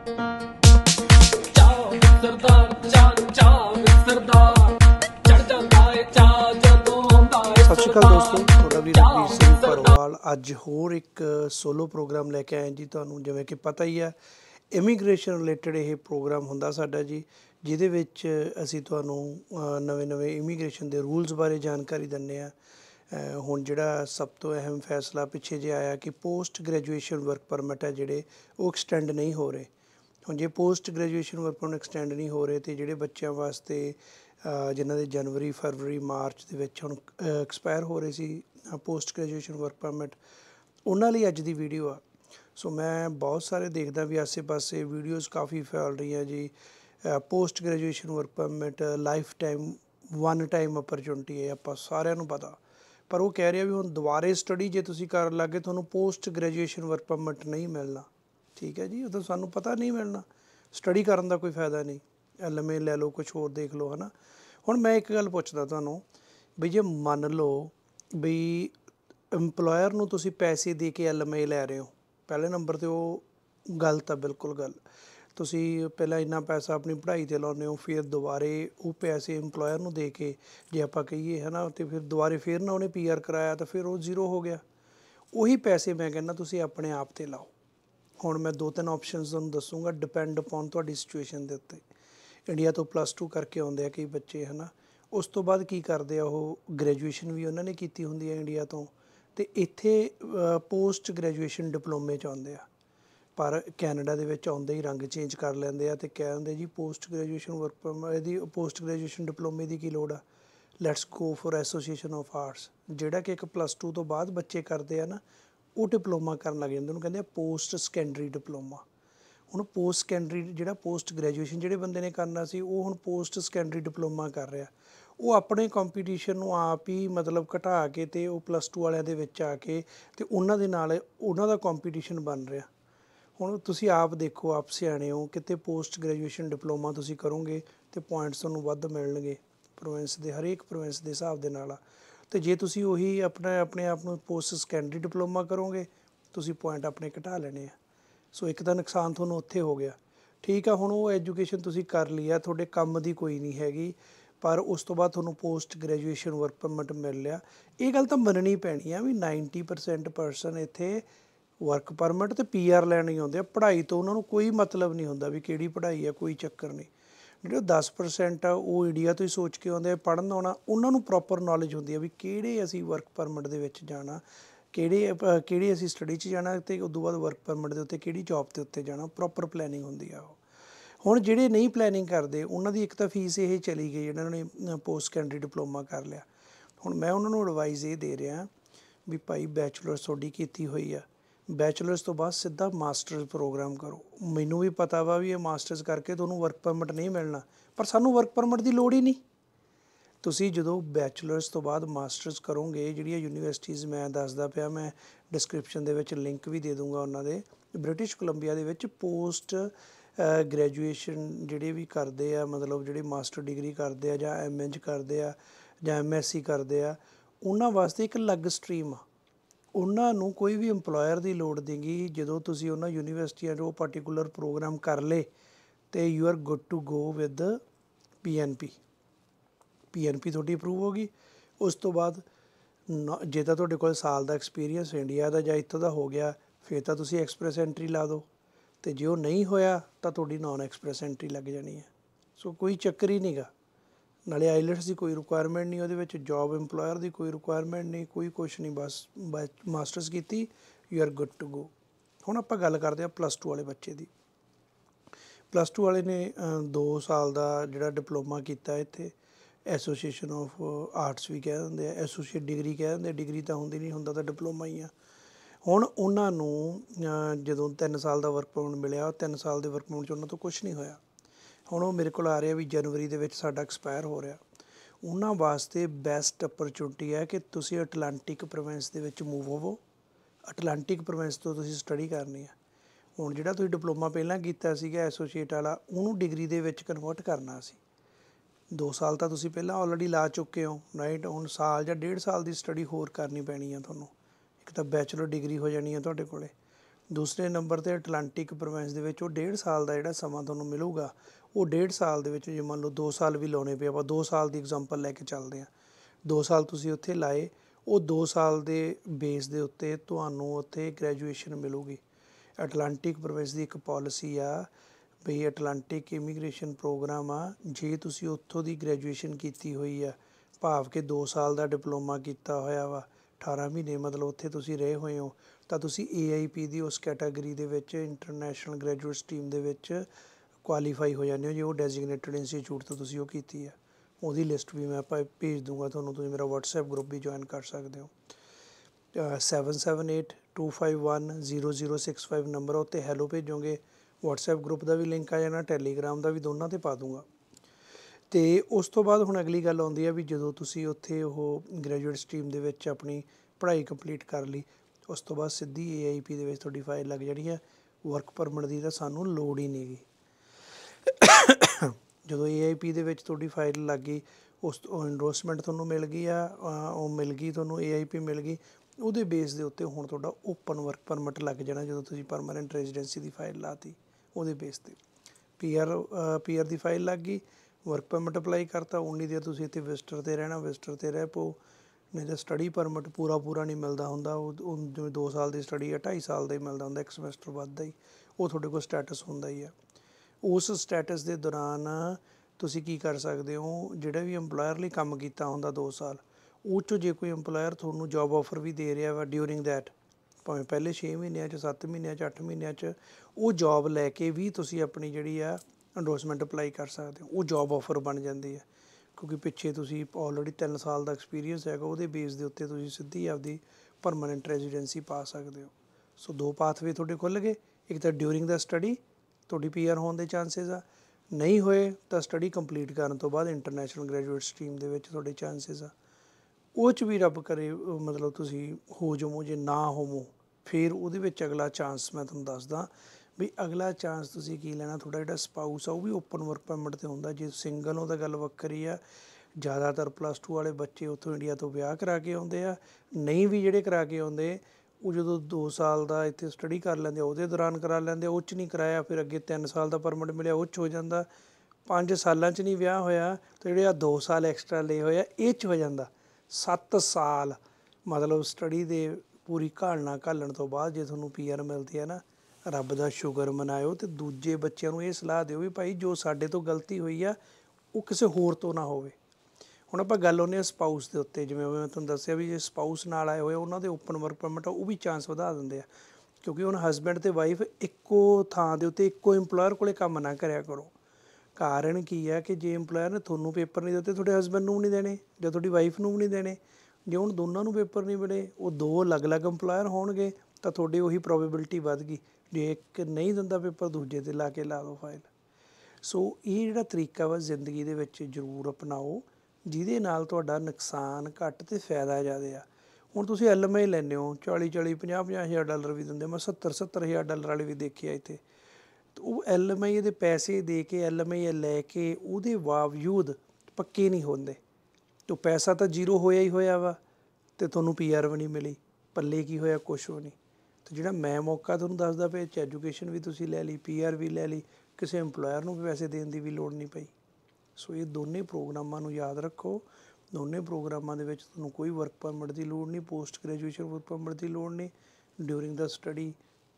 ਸਤਿ ਦੋਸਤੋ ਤੁਹਾਡਾ ਵੀ ਰਣਵੀਰ ਸਿੰਘ ਅੱਜ ਹੋਰ ਇੱਕ ਸੋਲੋ ਪ੍ਰੋਗਰਾਮ ਲੈ ਕੇ ਆਏ ਜੀ ਤੁਹਾਨੂੰ ਜਿਵੇਂ ਕਿ ਪਤਾ ਹੀ ਹੈ ਇਮੀਗ੍ਰੇਸ਼ਨ ਰਿਲੇਟਡ ਇਹ ਪ੍ਰੋਗਰਾਮ ਹੁੰਦਾ ਸਾਡਾ ਜੀ ਜਿਹਦੇ ਵਿੱਚ ਅਸੀਂ ਤੁਹਾਨੂੰ ਨਵੇਂ-ਨਵੇਂ ਇਮੀਗ੍ਰੇਸ਼ਨ ਦੇ ਰੂਲਸ ਬਾਰੇ ਜਾਣਕਾਰੀ ਦਿੰਨੇ ਆ ਹੁਣ ਜਿਹੜਾ ਸਭ ਤੋਂ ਅਹਿਮ ਫੈਸਲਾ ਪਿੱਛੇ ਜੇ ਆਇਆ ਕਿ ਪੋਸਟ ਗ੍ਰੈਜੂਏਸ਼ਨ ਵਰਕ ਪਰਮਿਟ ਹੈ ਜਿਹੜੇ ਉਹ ਐਕਸਟੈਂਡ ਨਹੀਂ ਹੋ ਰਹੇ ਹੁਣ ਜੇ ਪੋਸਟ ਗ੍ਰੈਜੂਏਸ਼ਨ ਵਰਕ ਨੂੰ ਐਕਸਟੈਂਡ ਨਹੀਂ ਹੋ ਰਹੇ ਤੇ ਜਿਹੜੇ ਬੱਚਿਆਂ ਵਾਸਤੇ ਜਿਨ੍ਹਾਂ ਦੇ ਜਨਵਰੀ ਫਰਵਰੀ ਮਾਰਚ ਦੇ ਵਿੱਚ ਹੁਣ ਐਕਸਪਾਇਰ ਹੋ ਰਹੇ ਸੀ ਪੋਸਟ ਗ੍ਰੈਜੂਏਸ਼ਨ ਵਰਕ ਪਰਮਿਟ ਉਹਨਾਂ ਲਈ ਅੱਜ ਦੀ ਵੀਡੀਓ ਆ ਸੋ ਮੈਂ ਬਹੁਤ ਸਾਰੇ ਦੇਖਦਾ ਵੀ ਆਸੇ-ਪਾਸੇ ਵੀਡੀਓਜ਼ ਕਾਫੀ ਫੈਲ ਰਹੀਆਂ ਜੀ post graduation work permit life time one time opportunity ਹੈ ਆਪਾਂ ਸਾਰਿਆਂ ਨੂੰ ਪਤਾ ਪਰ ਉਹ ਕਹਿ ਰਿਹਾ ਵੀ ਹੁਣ ਦੁਬਾਰੇ ਸਟੱਡੀ ਜੇ ਤੁਸੀਂ ਕਰਨ ਲੱਗੇ ਤੁਹਾਨੂੰ ਪੋਸਟ ਗ੍ਰੈਜੂਏਸ਼ਨ ਵਰਕ ਪਰਮਿਟ ਨਹੀਂ ਮਿਲਣਾ ਠੀਕ ਹੈ ਜੀ ਉਦੋਂ ਸਾਨੂੰ ਪਤਾ ਨਹੀਂ ਮਿਲਣਾ ਸਟੱਡੀ ਕਰਨ ਦਾ ਕੋਈ ਫਾਇਦਾ ਨਹੀਂ ਐਲਐਮਏ ਲੈ ਲਓ ਕੁਝ ਹੋਰ ਦੇਖ ਲਓ ਹਨਾ ਹੁਣ ਮੈਂ ਇੱਕ ਗੱਲ ਪੁੱਛਦਾ ਤੁਹਾਨੂੰ ਵੀ ਜੇ ਮੰਨ ਲਓ ਵੀ ਏਮਪਲੋਇਰ ਨੂੰ ਤੁਸੀਂ ਪੈਸੇ ਦੇ ਕੇ ਐਲਐਮਏ ਲੈ ਰਹੇ ਹੋ ਪਹਿਲੇ ਨੰਬਰ ਤੇ ਉਹ ਗਲਤ ਆ ਬਿਲਕੁਲ ਗੱਲ ਤੁਸੀਂ ਪਹਿਲਾਂ ਇੰਨਾ ਪੈਸਾ ਆਪਣੀ ਪੜ੍ਹਾਈ ਤੇ ਲਾਉਂਦੇ ਹੋ ਫਿਰ ਦੁਬਾਰੇ ਉਹ ਪੈਸੇ ਏਮਪਲੋਇਰ ਨੂੰ ਦੇ ਕੇ ਜੇ ਆਪਾਂ ਕਹੀਏ ਹਨਾ ਤੇ ਫਿਰ ਦੁਬਾਰੇ ਫੇਰ ਨਾ ਉਹਨੇ ਪੀਆਰ ਕਰਾਇਆ ਤਾਂ ਫਿਰ ਉਹ ਜ਼ੀਰੋ ਹੋ ਗਿਆ ਉਹੀ ਪੈਸੇ ਮੈਂ ਕਹਿੰਦਾ ਤੁਸੀਂ ਆਪਣੇ ਆਪ ਤੇ ਲਾਓ ਹੁਣ ਮੈਂ ਦੋ ਤਿੰਨ ਆਪਸ਼ਨਸ ਤੁਹਾਨੂੰ ਦੱਸੂਗਾ ਡਿਪੈਂਡ ਅਪਨ ਤੁਹਾਡੀ ਸਿਚੁਏਸ਼ਨ ਦੇ ਉੱਤੇ ਇੰਡੀਆ ਤੋਂ ਪਲੱਸ 2 ਕਰਕੇ ਆਉਂਦੇ ਆ ਕਈ ਬੱਚੇ ਹਨਾ ਉਸ ਤੋਂ ਬਾਅਦ ਕੀ ਕਰਦੇ ਆ ਉਹ ਗ੍ਰੈਜੂਏਸ਼ਨ ਵੀ ਉਹਨਾਂ ਨੇ ਕੀਤੀ ਹੁੰਦੀ ਹੈ ਇੰਡੀਆ ਤੋਂ ਤੇ ਇੱਥੇ ਪੋਸਟ ਗ੍ਰੈਜੂਏਸ਼ਨ ਡਿਪਲੋਮੇ ਚ ਆਉਂਦੇ ਆ ਪਰ ਕੈਨੇਡਾ ਦੇ ਵਿੱਚ ਆਉਂਦੇ ਹੀ ਰੰਗ ਚੇਂਜ ਕਰ ਲੈਂਦੇ ਆ ਤੇ ਕਹਿੰਦੇ ਜੀ ਪੋਸਟ ਗ੍ਰੈਜੂਏਸ਼ਨ ਵਰਕ ਪਰਮਿਟ ਇਹਦੀ ਪੋਸਟ ਗ੍ਰੈਜੂਏਸ਼ਨ ਡਿਪਲੋਮੇ ਦੀ ਕੀ ਲੋੜ ਆ let's go for association of arts ਜਿਹੜਾ ਕਿ ਇੱਕ ਪਲੱਸ 2 ਤੋਂ ਬਾਅਦ ਬੱਚੇ ਕਰਦੇ ਆ ਨਾ ਉਹ ਡਿਪਲੋਮਾ ਕਰਨ ਲੱਗ ਜਾਂਦੇ ਉਹਨੂੰ ਕਹਿੰਦੇ ਆ ਪੋਸਟ ਸੈਕੰਡਰੀ ਡਿਪਲੋਮਾ ਹੁਣ ਪੋਸਟ ਸੈਕੰਡਰੀ ਜਿਹੜਾ ਪੋਸਟ ਗ੍ਰੈਜੂਏਸ਼ਨ ਜਿਹੜੇ ਬੰਦੇ ਨੇ ਕਰਨਾ ਸੀ ਉਹ ਹੁਣ ਪੋਸਟ ਸੈਕੰਡਰੀ ਡਿਪਲੋਮਾ ਕਰ ਰਿਹਾ ਉਹ ਆਪਣੇ ਕੰਪੀਟੀਸ਼ਨ ਨੂੰ ਆਪ ਹੀ ਮਤਲਬ ਘਟਾ ਕੇ ਤੇ ਉਹ ਪਲੱਸ 2 ਵਾਲਿਆਂ ਦੇ ਵਿੱਚ ਆ ਕੇ ਤੇ ਉਹਨਾਂ ਦੇ ਨਾਲ ਉਹਨਾਂ ਦਾ ਕੰਪੀਟੀਸ਼ਨ ਬਣ ਰਿਹਾ ਹੁਣ ਤੁਸੀਂ ਆਪ ਦੇਖੋ ਆਪ ਸਿਆਣੇ ਹੋ ਕਿਤੇ ਪੋਸਟ ਗ੍ਰੈਜੂਏਸ਼ਨ ਡਿਪਲੋਮਾ ਤੁਸੀਂ ਕਰੋਗੇ ਤੇ ਪੁਆਇੰਟਸ ਤੁਹਾਨੂੰ ਵੱਧ ਮਿਲਣਗੇ ਪ੍ਰੋਵਿੰਸ ਦੇ ਹਰੇਕ ਪ੍ਰੋਵਿੰਸ ਦੇ ਹਿਸਾਬ ਦੇ ਨਾਲ ਆ ਤੇ ਜੇ ਤੁਸੀਂ ਉਹੀ ਆਪਣਾ ਆਪਣੇ ਆਪ ਨੂੰ ਪੋਸਟ ਸੈਕੰਡਰੀ ਡਿਪਲੋਮਾ ਕਰੋਗੇ ਤੁਸੀਂ ਪੁਆਇੰਟ ਆਪਣੇ ਘਟਾ ਲੈਣੇ ਆ ਸੋ ਇੱਕ ਤਾਂ ਨੁਕਸਾਨ ਤੁਹਾਨੂੰ ਉੱਥੇ ਹੋ ਗਿਆ ਠੀਕ ਆ ਹੁਣ ਉਹ ਐਜੂਕੇਸ਼ਨ ਤੁਸੀਂ ਕਰ ਲਈ ਆ ਤੁਹਾਡੇ ਕੰਮ ਦੀ ਕੋਈ ਨਹੀਂ ਹੈਗੀ ਪਰ ਉਸ ਤੋਂ ਬਾਅਦ ਤੁਹਾਨੂੰ ਪੋਸਟ ਗ੍ਰੈਜੂਏਸ਼ਨ ਵਰਕ ਪਰਮਿਟ ਮਿਲ ਲਿਆ ਇਹ ਗੱਲ ਤਾਂ ਮੰਨਣੀ ਪੈਣੀ ਆ ਵੀ 90% ਪਰਸਨ ਇੱਥੇ ਵਰਕ ਪਰਮਿਟ ਤੇ ਪੀਆਰ ਲੈਣ ਹੀ ਆਉਂਦੇ ਆ ਪੜ੍ਹਾਈ ਤੋਂ ਉਹਨਾਂ ਨੂੰ ਕੋਈ ਮਤਲਬ ਨਹੀਂ ਹੁੰਦਾ ਵੀ ਕਿਹੜੀ ਪੜ੍ਹਾਈ ਆ ਕੋਈ ਚੱਕਰ ਨਹੀਂ ਜਿਹੜੇ 10% ਆ ਉਹ ਇੰਡੀਆ ਤੋਂ ਹੀ ਸੋਚ ਕੇ ਆਉਂਦੇ ਆ ਪੜਨ ਆਉਣਾ ਉਹਨਾਂ ਨੂੰ ਪ੍ਰੋਪਰ ਨੌਲੇਜ ਹੁੰਦੀ ਆ ਵੀ ਕਿਹੜੇ ਅਸੀਂ ਵਰਕ ਪਰਮਿਟ ਦੇ ਵਿੱਚ ਜਾਣਾ ਕਿਹੜੇ ਕਿਹੜੇ ਅਸੀਂ ਸਟੱਡੀ 'ਚ ਜਾਣਾ ਤੇ ਉਸ ਤੋਂ ਬਾਅਦ ਵਰਕ ਪਰਮਿਟ ਦੇ ਉੱਤੇ ਕਿਹੜੀ ਜੌਬ ਦੇ ਉੱਤੇ ਜਾਣਾ ਪ੍ਰੋਪਰ ਪਲੈਨਿੰਗ ਹੁੰਦੀ ਆ ਉਹ ਹੁਣ ਜਿਹੜੇ ਨਹੀਂ ਪਲੈਨਿੰਗ ਕਰਦੇ ਉਹਨਾਂ ਦੀ ਇੱਕ ਤਾਂ ਫੀਸ ਇਹ ਚਲੀ ਗਈ ਜਿਹਨਾਂ ਨੇ ਪੋਸਟ ਸੈਕੰਡਰੀ ਡਿਪਲੋਮਾ ਕਰ ਲਿਆ ਹੁਣ ਮੈਂ ਉਹਨਾਂ ਨੂੰ ਐਡਵਾਈਸ ਇਹ ਦੇ ਰਿਹਾ ਵੀ ਭਾਈ ਬੈਚਲਰ ਸੋਡੀ ਕੀਤੀ ਹੋਈ ਆ ਬੈਚਲਰਸ ਤੋਂ ਬਾਅਦ ਸਿੱਧਾ ਮਾਸਟਰਸ ਪ੍ਰੋਗਰਾਮ ਕਰੋ ਮੈਨੂੰ ਵੀ ਪਤਾ ਵਾ ਵੀ ਇਹ ਮਾਸਟਰਸ ਕਰਕੇ ਤੁਹਾਨੂੰ ਵਰਕ ਪਰਮਿਟ ਨਹੀਂ ਮਿਲਣਾ ਪਰ ਸਾਨੂੰ ਵਰਕ ਪਰਮਿਟ ਦੀ ਲੋੜ ਹੀ ਨਹੀਂ ਤੁਸੀਂ ਜਦੋਂ ਬੈਚਲਰਸ ਤੋਂ ਬਾਅਦ ਮਾਸਟਰਸ ਕਰੋਗੇ ਜਿਹੜੀਆਂ ਯੂਨੀਵਰਸਿਟੀਆਂ ਮੈਂ ਦੱਸਦਾ ਪਿਆ ਮੈਂ ਡਿਸਕ੍ਰਿਪਸ਼ਨ ਦੇ ਵਿੱਚ ਲਿੰਕ ਵੀ ਦੇ ਦੂੰਗਾ ਉਹਨਾਂ ਦੇ ਬ੍ਰਿਟਿਸ਼ ਕੋਲੰਬੀਆ ਦੇ ਵਿੱਚ ਪੋਸਟ ਗ੍ਰੈਜੂਏਸ਼ਨ ਜਿਹੜੇ ਵੀ ਕਰਦੇ ਆ ਮਤਲਬ ਜਿਹੜੇ ਮਾਸਟਰ ਡਿਗਰੀ ਕਰਦੇ ਆ ਜਾਂ ਐਮਐਨਜ ਕਰਦੇ ਆ ਜਾਂ ਐਮਐਸਸੀ ਕਰਦੇ ਆ ਉਹਨਾਂ ਵਾਸਤੇ ਇੱਕ ਅਲੱਗ ਸਟਰੀਮ ਆ ਉਹਨਾਂ ਨੂੰ ਕੋਈ ਵੀ ਏਮਪਲੋਇਰ ਦੀ ਲੋੜ ਦੇਗੀ ਜਦੋਂ ਤੁਸੀਂ ਉਹਨਾਂ ਯੂਨੀਵਰਸਿਟੀਆਂ 'ਚ ਉਹ ਪਾਰਟਿਕੂਲਰ ਪ੍ਰੋਗਰਾਮ ਕਰ ਲੇ ਤੇ you are good to go with PNP PNP ਤੁਹਾਡੀ ਅਪਰੂਵ ਹੋ ਗਈ ਉਸ ਤੋਂ ਬਾਅਦ ਜੇ ਤਾਂ ਤੁਹਾਡੇ ਕੋਲ ਸਾਲ ਦਾ ਐਕਸਪੀਰੀਅੰਸ ਇੰਡੀਆ ਦਾ ਜਾਂ ਇੱਥੋਂ ਦਾ ਹੋ ਗਿਆ ਫਿਰ ਤਾਂ ਤੁਸੀਂ ਐਕਸਪ੍ਰੈਸ ਐਂਟਰੀ ਲਾ ਦਿਓ ਤੇ ਜੇ ਉਹ ਨਹੀਂ ਹੋਇਆ ਤਾਂ ਤੁਹਾਡੀ ਨਾਨ ਐਕਸਪ੍ਰੈਸ ਐਂਟਰੀ ਲੱਗ ਜਾਣੀ ਹੈ ਸੋ ਕੋਈ ਚੱਕਰ ਹੀ ਨਹੀਂਗਾ ਨਾਲੇ ਆਈਲਟਸ ਦੀ ਕੋਈ ਰਿਕੁਆਇਰਮੈਂਟ ਨਹੀਂ ਉਹਦੇ ਵਿੱਚ ਜੌਬ ਏਮਪਲੋਇਰ ਦੀ ਕੋਈ ਰਿਕੁਆਇਰਮੈਂਟ ਨਹੀਂ ਕੋਈ ਕੁਝ ਨਹੀਂ ਬਸ ਮਾਸਟਰਸ ਕੀਤੀ you are good to go ਹੁਣ ਆਪਾਂ ਗੱਲ ਕਰਦੇ ਆ ਪਲੱਸ 2 ਵਾਲੇ ਬੱਚੇ ਦੀ ਪਲੱਸ 2 ਵਾਲੇ ਨੇ 2 ਸਾਲ ਦਾ ਜਿਹੜਾ ਡਿਪਲੋਮਾ ਕੀਤਾ ਇੱਥੇ ਐਸੋਸੀਏਸ਼ਨ ਆਫ ਆਰਟਸ ਵੀ ਕਹਿ ਦਿੰਦੇ ਆ ਐਸੋਸੀਏਟ ਡਿਗਰੀ ਕਹਿ ਦਿੰਦੇ ਡਿਗਰੀ ਤਾਂ ਹੁੰਦੀ ਨਹੀਂ ਹੁੰਦਾ ਤਾਂ ਡਿਪਲੋਮਾ ਹੀ ਆ ਹੁਣ ਉਹਨਾਂ ਨੂੰ ਜਦੋਂ 3 ਸਾਲ ਦਾ ਵਰਕ ਪਰਮਿਟ ਮਿਲਿਆ 3 ਸਾਲ ਦੇ ਵਰਕ ਪਰਮਿਟ 'ਚ ਉਹਨਾਂ ਤੋਂ ਕੁਝ ਨਹੀਂ ਹੋਇਆ ਹੁਣ ਉਹ ਮੇਰੇ ਕੋਲ ਆ ਰਿਹਾ ਵੀ ਜਨਵਰੀ ਦੇ ਵਿੱਚ ਸਾਡਾ ਐਕਸਪਾਇਰ ਹੋ ਰਿਹਾ ਉਹਨਾਂ ਵਾਸਤੇ ਬੈਸਟ ਅਪਰਚੂਨਿਟੀ ਹੈ ਕਿ ਤੁਸੀਂ ਅਟਲਾਂਟਿਕ ਪ੍ਰੋਵਿੰਸ ਦੇ ਵਿੱਚ ਮੂਵ ਹੋਵੋ ਅਟਲਾਂਟਿਕ ਪ੍ਰੋਵਿੰਸ ਤੋਂ ਤੁਸੀਂ ਸਟੱਡੀ ਕਰਨੀ ਹੈ ਹੁਣ ਜਿਹੜਾ ਤੁਸੀਂ ਡਿਪਲੋਮਾ ਪਹਿਲਾਂ ਕੀਤਾ ਸੀਗਾ ਐਸੋਸੀਏਟ ਵਾਲਾ ਉਹਨੂੰ ਡਿਗਰੀ ਦੇ ਵਿੱਚ ਕਨਵਰਟ ਕਰਨਾ ਸੀ 2 ਸਾਲ ਤਾਂ ਤੁਸੀਂ ਪਹਿਲਾਂ ਆਲਰੇਡੀ ਲਾ ਚੁੱਕੇ ਹੋ ਰਾਈਟ ਹੁਣ ਸਾਲ ਜਾਂ 1.5 ਸਾਲ ਦੀ ਸਟੱਡੀ ਹੋਰ ਕਰਨੀ ਪੈਣੀ ਆ ਤੁਹਾਨੂੰ ਇੱਕ ਤਾਂ ਬੈਚਲਰ ਡਿਗਰੀ ਹੋ ਜਾਣੀ ਆ ਤੁਹਾਡੇ ਕੋਲੇ ਦੂਸਰੇ ਨੰਬਰ ਤੇ ਅਟਲਾਂਟਿਕ ਪ੍ਰੋਵਿੰਸ ਦੇ ਵਿੱਚ ਉਹ 1.5 ਸਾਲ ਦਾ ਜਿਹੜਾ ਸਮਾਂ ਤੁਹਾਨੂੰ ਮਿਲੂਗਾ ਉਹ ਡੇਢ ਸਾਲ ਦੇ ਵਿੱਚ ਜੇ ਮੰਨ ਲਓ 2 ਸਾਲ ਵੀ ਲਾਉਣੇ ਪਏ ਆਪਾਂ 2 ਸਾਲ ਦੀ ਐਗਜ਼ਾਮਪਲ ਲੈ ਕੇ ਚੱਲਦੇ ਆ 2 ਸਾਲ ਤੁਸੀਂ ਉੱਥੇ ਲਾਏ ਉਹ 2 ਸਾਲ ਦੇ ਬੇਸ ਦੇ ਉੱਤੇ ਤੁਹਾਨੂੰ ਉੱਥੇ ਗ੍ਰੈਜੂਏਸ਼ਨ ਮਿਲੂਗੀ ਅਟਲਾਂਟਿਕ ਪ੍ਰੋਵਿੰਸ ਦੀ ਇੱਕ ਪਾਲਿਸੀ ਆ ਵੀ ਅਟਲਾਂਟਿਕ ਇਮੀਗ੍ਰੇਸ਼ਨ ਪ੍ਰੋਗਰਾਮ ਆ ਜੇ ਤੁਸੀਂ ਉੱਥੋਂ ਦੀ ਗ੍ਰੈਜੂਏਸ਼ਨ ਕੀਤੀ ਹੋਈ ਆ ਭਾਵ ਕਿ 2 ਸਾਲ ਦਾ ਡਿਪਲੋਮਾ ਕੀਤਾ ਹੋਇਆ ਵਾ 18 ਮਹੀਨੇ ਮਤਲਬ ਉੱਥੇ ਤੁਸੀਂ ਰਹੇ ਹੋਏ ਹੋ ਤਾਂ ਤੁਸੀਂ AIP ਦੀ ਉਸ ਕੈਟਾਗਰੀ ਦੇ ਵਿੱਚ ਇੰਟਰਨੈਸ਼ਨਲ ਗ੍ਰੈਜੂਏਟ ਸਟ੍ਰੀਮ ਦੇ ਵਿੱਚ ਕੁਆਲੀਫਾਈ ਹੋ ਜਾਂਦੇ ਹੋ ਜੇ ਉਹ ਡੈਜ਼ਿਗਨੇਟਡ ਇੰਸਟੀਚਿਊਟ ਤੋਂ ਤੁਸੀਂ ਉਹ ਕੀਤੀ ਹੈ ਉਹਦੀ ਲਿਸਟ ਵੀ ਮੈਂ ਭੇਜ ਦੂੰਗਾ ਤੁਹਾਨੂੰ ਤੁਸੀਂ ਮੇਰਾ WhatsApp ਗਰੁੱਪ ਵੀ ਜੁਆਇਨ ਕਰ ਸਕਦੇ ਹੋ 7782510065 ਨੰਬਰ ਉੱਤੇ ਹੈਲੋ ਭੇਜੋਗੇ WhatsApp ਗਰੁੱਪ ਦਾ ਵੀ ਲਿੰਕ ਆ ਜਾਣਾ Telegram ਦਾ ਵੀ ਦੋਨਾਂ ਤੇ ਪਾ ਦੂੰਗਾ ਤੇ ਉਸ ਤੋਂ ਬਾਅਦ ਹੁਣ ਅਗਲੀ ਗੱਲ ਆਉਂਦੀ ਹੈ ਵੀ ਜਦੋਂ ਤੁਸੀਂ ਉੱਥੇ ਉਹ ਗ੍ਰੈਜੂਏਟ ਸਟਰੀਮ ਦੇ ਵਿੱਚ ਆਪਣੀ ਪੜ੍ਹਾਈ ਕੰਪਲੀਟ ਕਰ ਲਈ ਉਸ ਤੋਂ ਬਾਅਦ ਸਿੱਧੀ AIP ਦੇ ਵਿੱਚ ਤੁਹਾਡੀ ਫਾਈਲ ਲੱਗ ਜਾਣੀ ਹੈ ਵਰਕ ਪਰਮਿਟ ਦੀ ਤਾਂ ਸਾਨੂੰ ਲੋੜ ਹੀ ਨਹੀਂਗੀ ਜਦੋਂ ਏਆਈਪੀ ਦੇ ਵਿੱਚ ਤੁਹਾਡੀ ਫਾਈਲ ਲੱਗ ਗਈ ਉਸ ਐਂਡੋਰਸਮੈਂਟ ਤੁਹਾਨੂੰ ਮਿਲ ਗਈ ਆ ਉਹ ਮਿਲ ਗਈ ਤੁਹਾਨੂੰ ਏਆਈਪੀ ਮਿਲ ਗਈ ਉਹਦੇ ਬੇਸ ਦੇ ਉੱਤੇ ਹੁਣ ਤੁਹਾਡਾ ਓਪਨ ਵਰਕ ਪਰਮਿਟ ਲੱਗ ਜਾਣਾ ਜਦੋਂ ਤੁਸੀਂ ਪਰਮਨੈਂਟ ਰੈਜ਼ੀਡੈਂਸੀ ਦੀ ਫਾਈਲ ਲਾਤੀ ਉਹਦੇ ਬੇਸ ਤੇ ਪੀਆਰ ਪੀਆਰ ਦੀ ਫਾਈਲ ਲੱਗ ਗਈ ਵਰਕ ਪਰਮਿਟ ਅਪਲਾਈ ਕਰਤਾ ਉਨੀ ਦੇਰ ਤੁਸੀਂ ਇੱਥੇ ਵਿਜ਼ਟਰ ਤੇ ਰਹਿਣਾ ਵਿਜ਼ਟਰ ਤੇ ਰਹਿ ਪੋ ਨਹੀਂ ਤਾਂ ਸਟੱਡੀ ਪਰਮਿਟ ਪੂਰਾ ਪੂਰਾ ਨਹੀਂ ਮਿਲਦਾ ਹੁੰਦਾ ਉਹ ਜਿਵੇਂ 2 ਸਾਲ ਦੀ ਸਟੱਡੀ ਹੈ 2.5 ਸਾਲ ਦਾ ਹੀ ਮਿਲਦਾ ਹੁੰਦਾ ਇੱਕ ਸਮੈਸਟਰ ਵੱਧ ਦਾ ਹੀ ਉਹ ਤੁਹਾਡੇ ਕੋਲ ਸਟੇਟਸ ਹੁੰਦਾ ਹੀ ਆ ਉਸ ਸਟੇਟਸ ਦੇ ਦੌਰਾਨ ਤੁਸੀਂ ਕੀ ਕਰ ਸਕਦੇ ਹੋ ਜਿਹੜਾ ਵੀ ਏਮਪਲੋਇਰ ਲਈ ਕੰਮ ਕੀਤਾ ਹੁੰਦਾ 2 ਸਾਲ ਉਹ ਚੋ ਜੇ ਕੋਈ ਏਮਪਲੋਇਰ ਤੁਹਾਨੂੰ ਜੌਬ ਆਫਰ ਵੀ ਦੇ ਰਿਹਾ ਵਾ ਡਿਊਰਿੰਗ ਦੈਟ ਭਾਵੇਂ ਪਹਿਲੇ 6 ਮਹੀਨਿਆਂ 'ਚ 7 ਮਹੀਨਿਆਂ 'ਚ 8 ਮਹੀਨਿਆਂ 'ਚ ਉਹ ਜੌਬ ਲੈ ਕੇ ਵੀ ਤੁਸੀਂ ਆਪਣੀ ਜਿਹੜੀ ਆ ਐਂਡੋਰਸਮੈਂਟ ਅਪਲਾਈ ਕਰ ਸਕਦੇ ਹੋ ਉਹ ਜੌਬ ਆਫਰ ਬਣ ਜਾਂਦੀ ਹੈ ਕਿਉਂਕਿ ਪਿੱਛੇ ਤੁਸੀਂ ਆਲਰੇਡੀ 3 ਸਾਲ ਦਾ ਐਕਸਪੀਰੀਅੰਸ ਹੈਗਾ ਉਹਦੇ ਬੇਸ ਦੇ ਉੱਤੇ ਤੁਸੀਂ ਸਿੱਧੀ ਆਪਦੀ ਪਰਮਨੈਂਟ ਰੈਜ਼ੀਡੈਂਸੀ ਪਾ ਸਕਦੇ ਹੋ ਸੋ ਦੋ ਪਾਥਵੇ ਤੁਹਾਡੇ ਖੁੱਲ ਗਏ ਇੱਕ ਤਾਂ ਡਿਊਰਿੰਗ ਦਾ ਸਟੱਡੀ ਤੁਹਾਡੀ ਪੀਆਰ ਹੋਣ ਦੇ ਚਾਂਸਸ ਆ ਨਹੀਂ ਹੋਏ ਤਾਂ ਸਟੱਡੀ ਕੰਪਲੀਟ ਕਰਨ ਤੋਂ ਬਾਅਦ ਇੰਟਰਨੈਸ਼ਨਲ ਗ੍ਰੈਜੂਏਟ ਸਟਰੀਮ ਦੇ ਵਿੱਚ ਤੁਹਾਡੇ ਚਾਂਸਸ ਆ ਉਹ ਚ ਵੀ ਰੱਬ ਕਰੇ ਮਤਲਬ ਤੁਸੀਂ ਹੋ ਜਮੋ ਜੇ ਨਾ ਹੋਮੋ ਫਿਰ ਉਹਦੇ ਵਿੱਚ ਅਗਲਾ ਚਾਂਸ ਮੈਂ ਤੁਹਾਨੂੰ ਦੱਸਦਾ ਵੀ ਅਗਲਾ ਚਾਂਸ ਤੁਸੀਂ ਕੀ ਲੈਣਾ ਤੁਹਾਡਾ ਜਿਹੜਾ ਸਪਾਊਸ ਆ ਉਹ ਵੀ ਓਪਨ ਵਰਕ ਪਰਮਿਟ ਤੇ ਹੁੰਦਾ ਜੇ ਸਿੰਗਲ ਹੋ ਤਾਂ ਗੱਲ ਵੱਖਰੀ ਆ ਜ਼ਿਆਦਾਤਰ ਪਲੱਸ 2 ਵਾਲੇ ਬੱਚੇ ਉੱਥੋਂ ਇੰਡੀਆ ਤੋਂ ਵਿਆਹ ਕਰਾ ਕੇ ਆਉਂਦੇ ਆ ਨਹੀਂ ਵੀ ਜਿਹੜੇ ਕਰਾ ਕੇ ਆਉਂਦੇ ਉਹ ਜਦੋਂ 2 ਸਾਲ ਦਾ ਇੱਥੇ ਸਟੱਡੀ ਕਰ ਲੈਂਦੇ ਉਹਦੇ ਦੌਰਾਨ ਕਰਾ ਲੈਂਦੇ ਉਹ 'ਚ ਨਹੀਂ ਕਰਾਇਆ ਫਿਰ ਅੱਗੇ 3 ਸਾਲ ਦਾ ਪਰਮਿਟ ਮਿਲਿਆ ਉਹ 'ਚ ਹੋ ਜਾਂਦਾ 5 ਸਾਲਾਂ 'ਚ ਨਹੀਂ ਵਿਆਹ ਹੋਇਆ ਤੇ ਜਿਹੜੇ ਆ 2 ਸਾਲ ਐਕਸਟਰਾ ਲਏ ਹੋਇਆ ਇਹ 'ਚ ਹੋ ਜਾਂਦਾ 7 ਸਾਲ ਮਤਲਬ ਸਟੱਡੀ ਦੇ ਪੂਰੀ ਘਾਲਣਾ ਘਾਲਣ ਤੋਂ ਬਾਅਦ ਜੇ ਤੁਹਾਨੂੰ ਪੀਆਰ ਮਿਲਦੀ ਹੈ ਨਾ ਰੱਬ ਦਾ ਸ਼ੁਕਰ ਮਨਾਇਓ ਤੇ ਦੂਜੇ ਬੱਚਿਆਂ ਨੂੰ ਇਹ ਸਲਾਹ ਦਿਓ ਵੀ ਭਾਈ ਜੋ ਸਾਡੇ ਤੋਂ ਗਲਤੀ ਹੋਈ ਆ ਉਹ ਕਿਸੇ ਹੋਰ ਤੋਂ ਨਾ ਹੋਵੇ ਹੁਣ ਆਪਾਂ ਗੱਲ ਉਹਨੇ ਸਪਾਊਸ ਦੇ ਉੱਤੇ ਜਿਵੇਂ ਮੈਂ ਤੁਹਾਨੂੰ ਦੱਸਿਆ ਵੀ ਜੇ ਸਪਾਊਸ ਨਾਲ ਆਏ ਹੋਏ ਉਹਨਾਂ ਦੇ ਓਪਨ ਵਰਕ ਪਰਮਿਟ ਉਹ ਵੀ ਚਾਂਸ ਵਧਾ ਦਿੰਦੇ ਆ ਕਿਉਂਕਿ ਹੁਣ ਹਸਬੰਡ ਤੇ ਵਾਈਫ ਇੱਕੋ ਥਾਂ ਦੇ ਉੱਤੇ ਇੱਕੋ ਏਮਪਲੋਇਰ ਕੋਲੇ ਕੰਮ ਨਾ ਕਰਿਆ ਕਰੋ ਕਾਰਨ ਕੀ ਹੈ ਕਿ ਜੇ ਏਮਪਲੋਇਰ ਨੇ ਤੁਹਾਨੂੰ ਪੇਪਰ ਨਹੀਂ ਦਿੱਤੇ ਤੁਹਾਡੇ ਹਸਬੰਡ ਨੂੰ ਨਹੀਂ ਦੇਣੇ ਜਾਂ ਤੁਹਾਡੀ ਵਾਈਫ ਨੂੰ ਨਹੀਂ ਦੇਣੇ ਜੇ ਹੁਣ ਦੋਨਾਂ ਨੂੰ ਪੇਪਰ ਨਹੀਂ ਮਿਲੇ ਉਹ ਦੋ ਅਲੱਗ-ਅਲੱਗ ਏਮਪਲੋਇਰ ਹੋਣਗੇ ਤਾਂ ਤੁਹਾਡੀ ਉਹੀ ਪ੍ਰੋਬੈਬਿਲਟੀ ਵਧ ਗਈ ਜੇ ਇੱਕ ਨਹੀਂ ਦਿੰਦਾ ਪੇਪਰ ਦੂਜੇ ਤੇ ਲਾ ਕੇ ਲਾ ਦਿਓ ਫਾਈਲ ਸੋ ਇਹ ਜਿਹੜਾ ਤਰੀਕਾ ਵਾ ਜ਼ਿੰਦਗੀ ਦੇ ਵਿੱਚ ਜ਼ਰੂਰ ਅਪਣਾਓ ਜਿਹਦੇ ਨਾਲ ਤੁਹਾਡਾ ਨੁਕਸਾਨ ਘੱਟ ਤੇ ਫਾਇਦਾ ਜ਼ਿਆਦਾ ਆ ਹੁਣ ਤੁਸੀਂ ਐਲਐਮਆਈ ਲੈਨੇ ਹੋ 40 40 50 50 ਹਜ਼ਾਰ ਡਾਲਰ ਵੀ ਦਿੰਦੇ ਮੈਂ 70 70 ਹਜ਼ਾਰ ਡਾਲਰ ਵਾਲੇ ਵੀ ਦੇਖੇ ਆ ਇੱਥੇ ਤੇ ਉਹ ਐਲਐਮਆਈ ਦੇ ਪੈਸੇ ਦੇ ਕੇ ਐਲਐਮਆਈ ਲੈ ਕੇ ਉਹਦੇ ਬਾਵਜੂਦ ਪੱਕੇ ਨਹੀਂ ਹੁੰਦੇ ਤੋ ਪੈਸਾ ਤਾਂ ਜ਼ੀਰੋ ਹੋਇਆ ਹੀ ਹੋਇਆ ਵਾ ਤੇ ਤੁਹਾਨੂੰ ਪੀਆਰ ਵੀ ਨਹੀਂ ਮਿਲੀ ਪੱਲੇ ਕੀ ਹੋਇਆ ਕੁਝ ਵੀ ਨਹੀਂ ਤੇ ਜਿਹੜਾ ਮੈਂ ਮੌਕਾ ਤੁਹਾਨੂੰ ਦੱਸਦਾ ਪਿਆ ਐਜੂਕੇਸ਼ਨ ਵੀ ਤੁਸੀਂ ਲੈ ਲਈ ਪੀਆਰ ਵੀ ਲੈ ਲਈ ਕਿਸੇ EMPLOYER ਨੂੰ ਵੀ ਪੈਸੇ ਦੇਣ ਦੀ ਵੀ ਲੋੜ ਨਹੀਂ ਪਈ ਸੋ ਇਹ ਦੋਨੇ ਪ੍ਰੋਗਰਾਮਾਂ ਨੂੰ ਯਾਦ ਰੱਖੋ ਦੋਨੇ ਪ੍ਰੋਗਰਾਮਾਂ ਦੇ ਵਿੱਚ ਤੁਹਾਨੂੰ ਕੋਈ ਵਰਕ ਪਰਮਿਟ ਦੀ ਲੋੜ ਨਹੀਂ ਪੋਸਟ ਗ੍ਰੈਜੂਏਸ਼ਨ ਵਰਕ ਪਰਮਿਟ ਦੀ ਲੋੜ ਨਹੀਂ ਡਿਊਰਿੰਗ ਦਾ ਸਟੱਡੀ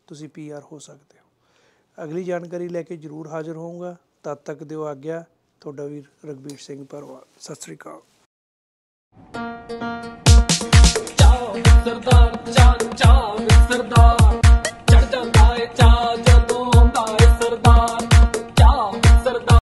ਤੁਸੀਂ ਪੀਆਰ ਹੋ ਸਕਦੇ ਹੋ ਅਗਲੀ ਜਾਣਕਾਰੀ ਲੈ ਕੇ ਜ਼ਰੂਰ ਹਾਜ਼ਰ ਹੋਊਂਗਾ ਤਦ ਤੱਕ ਦਿਓ ਆਗਿਆ ਤੁਹਾਡਾ ਵੀਰ ਰਗਵੀਰ ਸਿੰਘ ਪਰਵਾਲ ਸਤਿ ਸ੍ਰੀ ਅਕਾਲ